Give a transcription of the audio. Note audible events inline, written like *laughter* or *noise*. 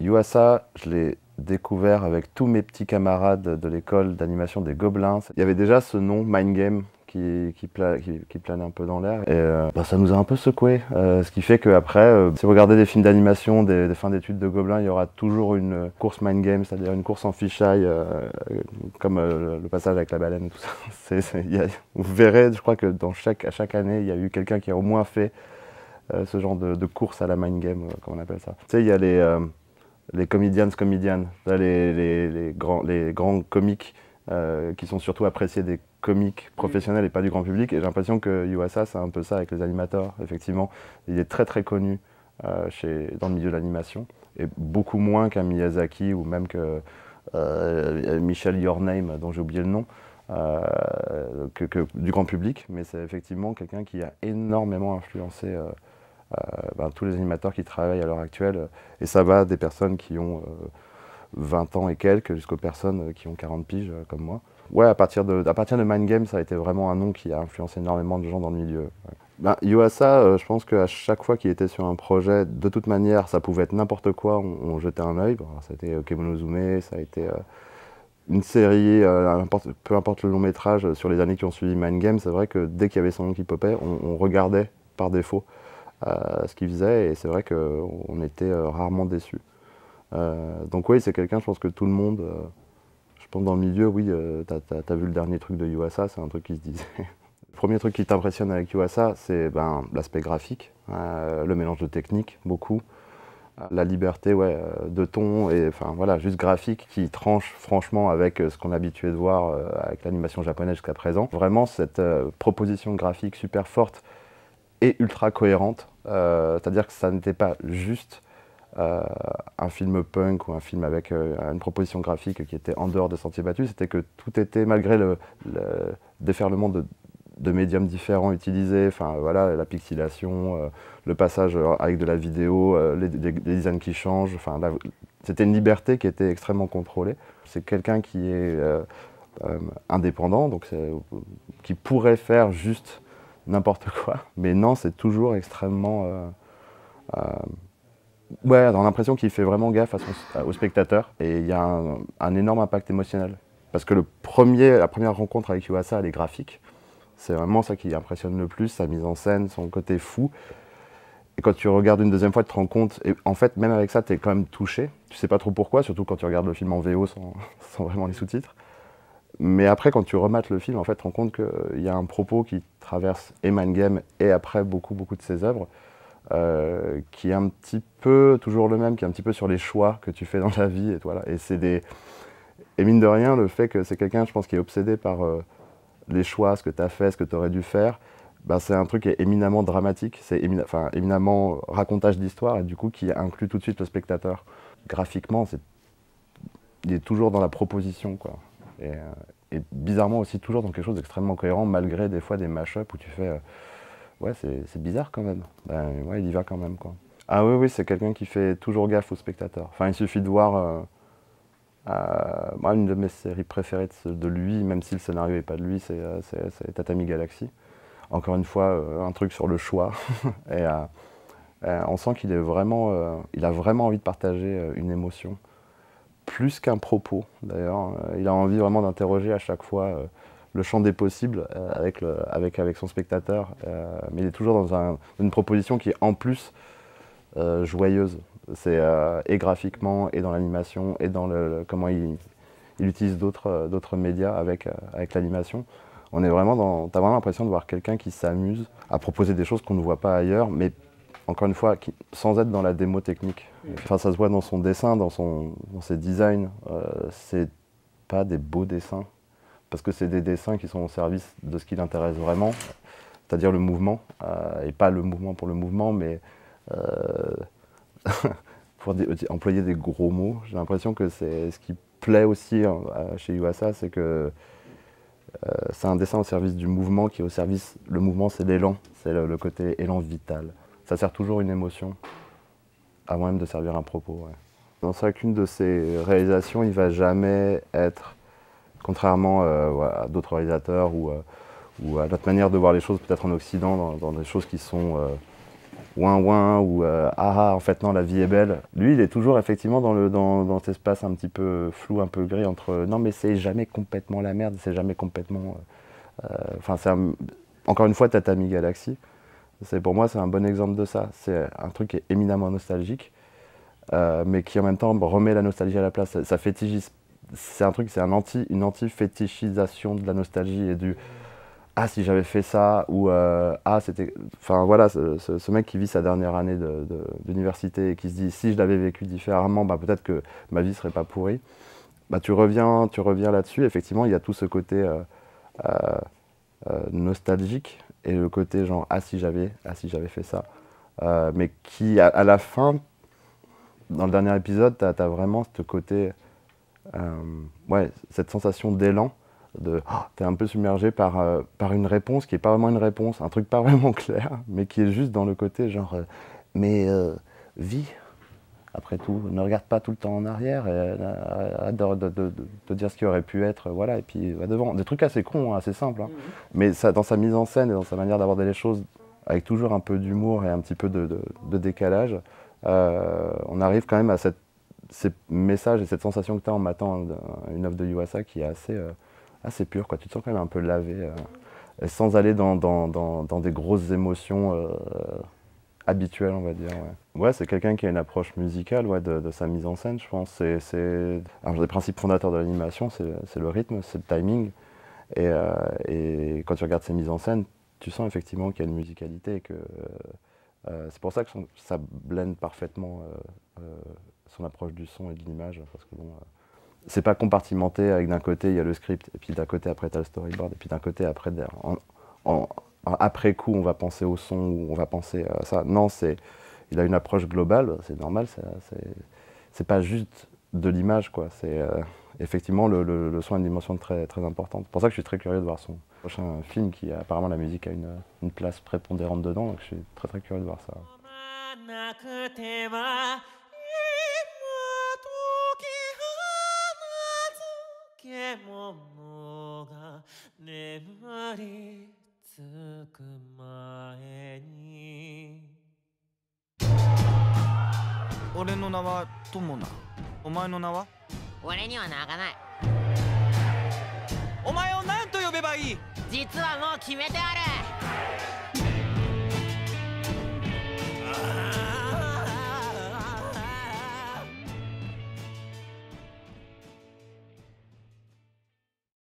Yuasa, je l'ai découvert avec tous mes petits camarades de l'école d'animation des Gobelins. Il y avait déjà ce nom, Mind Game, qui, planait un peu dans l'air. Et euh, bah, ça nous a un peu secoué. Euh, ce qui fait qu'après, après, euh, si vous regardez des films d'animation, des, fins d'études de Gobelins, il y aura toujours une course mind game, c'est-à-dire une course en fichaille, comme le passage avec la baleine et tout ça. *laughs* vous verrez, je crois que chaque, à chaque année, il y a eu quelqu'un qui a au moins fait ce genre de, course à la mind game, comme on appelle ça. Tu sais, il y a les les comedians, comedians, les, les, grands, les grands comiques euh, qui sont surtout appréciés des comiques mm. professionnels et pas du grand public. Et j'ai l'impression que USA, c'est un peu ça avec les animateurs, effectivement. Il est très très connu euh, dans le milieu de l'animation, et beaucoup moins qu'un Miyazaki ou même que euh, Michel Your dont j'ai oublié le nom. du grand public, mais c'est effectivement quelqu'un qui a énormément influencé euh, ben, tous les animateurs qui travaillent à l'heure actuelle. Euh, et ça va des personnes qui ont 20 euh, ans et quelques jusqu'aux personnes qui ont 40 piges comme moi. Ouais, à partir de, à partir de Mind Game, ça a été vraiment un nom qui a influencé énormément de gens dans le milieu. Yoasa, Ben, je pense qu'à chaque fois qu'il était sur un projet, de toute manière, ça pouvait être n'importe quoi, on, jetait un œil. Bon, ça a été ça a été une série, peu importe le long métrage, sur les années qui ont suivi Mind Game, c'est vrai que dès qu'il y avait son nom qui popait, on regardait par défaut. Euh, ce qu'il faisait et c'est vrai qu'on était euh, rarement déçus. Euh, donc oui, c'est quelqu'un, je pense que tout le monde, je pense dans le milieu, oui, t'as as, vu le dernier truc de Yuasa, c'est un truc qui se disait. *laughs* le premier truc qui t'impressionne avec Yuasa, c'est ben, l'aspect graphique, le mélange de techniques, beaucoup la liberté ouais, de ton et enfin voilà juste graphique qui tranche franchement avec ce qu'on est habitué de voir avec l'animation japonaise jusqu'à présent. Vraiment cette proposition graphique super forte et ultra cohérente euh, c'est-à-dire que ça n'était pas juste euh, un film punk ou un film avec euh, une proposition graphique qui était en dehors des sentiers battus, c'était que tout était, malgré le, déferlement de, médiums différents utilisés, enfin voilà, la pixelation, le passage avec de la vidéo, les, designs qui changent, enfin c'était une liberté qui était extrêmement contrôlée. C'est quelqu'un qui est indépendant, donc qui pourrait faire juste n'importe quoi. Mais non, c'est toujours extrêmement. Euh, euh, ouais, on a l'impression qu'il fait vraiment gaffe au spectateur. Et il y a un, énorme impact émotionnel. Parce que le premier, la première rencontre avec Yuasa, elle est graphique. C'est vraiment ça qui impressionne le plus, sa mise en scène, son côté fou. Et quand tu regardes une deuxième fois, tu te rends compte. Et en fait, même avec ça, tu es quand même touché. Tu sais pas trop pourquoi, surtout quand tu regardes le film en VO *laughs* sans vraiment les sous-titres. Mais après, quand tu remates le film, en fait, tu te rends compte qu'il y a un propos qui traverse et Game et après beaucoup, beaucoup de ses œuvres, euh, qui est un petit peu toujours le même, qui est un petit peu sur les choix que tu fais dans la vie. Et, voilà. des... mine de rien, le fait que c'est quelqu'un, je pense, qui est obsédé par euh, les choix, ce que tu as fait, ce que tu aurais dû faire, bah, c'est un truc qui est éminemment dramatique, c'est éminemment racontage d'histoire, et du coup, qui inclut tout de suite le spectateur. Graphiquement, il est toujours dans la proposition. quoi. Euh, et, bizarrement aussi toujours dans quelque chose d'extrêmement cohérent, malgré des fois des mash où tu fais euh, Ouais, c'est bizarre quand même. Ben, il y va quand même. quoi. Ah oui, oui, c'est quelqu'un qui fait toujours gaffe aux spectateurs. Enfin, il suffit de voir. Euh, une de mes séries préférées de, de lui, même si le scénario n'est pas de lui, c'est Tatami Galaxy. Encore une fois, un truc sur le choix. *laughs* et on sent qu'il est vraiment, il a vraiment envie de partager une émotion plus qu'un propos d'ailleurs. Il a envie vraiment d'interroger à chaque fois euh, le champ des possibles euh, avec, le, avec, avec son spectateur. Euh, mais il est toujours dans une proposition qui est en plus joyeuse. C'est et graphiquement, et dans l'animation, et dans le, comment il, il utilise d'autres médias avec, avec l'animation. On est vraiment dans. T'as vraiment l'impression de voir quelqu'un qui s'amuse à proposer des choses qu'on ne voit pas ailleurs, mais encore une fois, sans être dans la démo technique. Enfin, ça se voit dans son dessin, dans, ses designs. Euh, c'est pas des beaux dessins, parce que c'est des dessins qui sont au service de ce qui l'intéresse vraiment, c'est-à-dire le mouvement, euh, et pas le mouvement pour le mouvement, mais euh, *laughs* pour euh, employer des gros mots. J'ai l'impression que ce qui plaît aussi chez Yuasa, c'est que c'est un dessin au service du mouvement qui est au service. Le mouvement, c'est l'élan, c'est le, côté élan vital ça sert toujours une émotion, avant même de servir un propos. Dans chacune de ses réalisations, il ne va jamais être, contrairement euh, à d'autres réalisateurs euh, ou, à notre manière de voir les choses, peut-être en Occident, dans, des choses qui sont euh, ouin ouin ou ah ah, en fait non, la vie est belle. Lui, il est toujours effectivement dans, cet espace un petit peu flou, un peu gris, entre non, mais c'est jamais complètement la merde, c'est jamais complètement. Enfin, c'est encore une fois, Tatami Galaxy. Pour moi, c'est un bon exemple de ça. C'est un truc qui est éminemment nostalgique, euh, mais qui en même temps remet la nostalgie à la place. Ça, fétichise. C'est un truc, c'est une anti-fétichisation de la nostalgie et du ah si j'avais fait ça ou euh, ah c'était. Enfin voilà, ce, mec qui vit sa dernière année d'université et qui se dit si je l'avais vécu différemment, bah, peut-être que ma vie serait pas pourrie. Bah, tu reviens, tu reviens là-dessus. Effectivement, il y a tout ce côté euh, nostalgique et le côté genre ah si j'avais, ah si j'avais fait ça. Euh, mais qui à, la fin, dans le dernier épisode, t'as as, vraiment ce côté, euh, ouais, cette sensation d'élan, de oh, t'es un peu submergé par, euh, par une réponse qui est pas vraiment une réponse, un truc pas *laughs* vraiment clair, mais qui est juste dans le côté genre mais vie, après tout, ne regarde pas tout le temps en arrière, et euh, adore de, de, dire ce qui aurait pu être, euh, voilà, et puis va euh, devant. Des trucs assez cons, hein, assez simples, hein. mhm. mais dans sa mise en scène et dans sa manière d'aborder les choses, avec toujours un peu d'humour et un petit peu de, décalage, on arrive quand même à cette, ces messages et cette sensation que tu as en matant une œuvre de Yuasa qui est assez, pure, tu te sens quand même un peu lavé, sans aller dans des grosses émotions habituel, on va dire. Ouais, c'est quelqu'un qui a une approche musicale ouais, de, sa mise en scène, je pense. C'est un des principes fondateurs de l'animation, c'est le rythme, c'est le timing. Euh, et, quand tu regardes ses mises en scène, tu sens effectivement qu'il y a une musicalité que euh, euh, c'est pour ça que ça blende parfaitement son approche du son et de l'image, que c'est pas compartimenté avec d'un côté il y a le script et puis d'un côté après tu as le storyboard et puis d'un côté après après coup, on va penser au son on va penser à ça. Non, il a une approche globale, c'est normal, c'est pas juste de l'image, quoi. C'est euh, effectivement le, son a une dimension très, très importante. C'est pour ça que je suis très curieux de voir son prochain film, qui apparemment la musique a une, une place prépondérante dedans, donc je suis très très curieux de voir ça. 着く前に俺の名は友なお前の名は俺には名がないお前を何と呼べばいい実はもう決めてある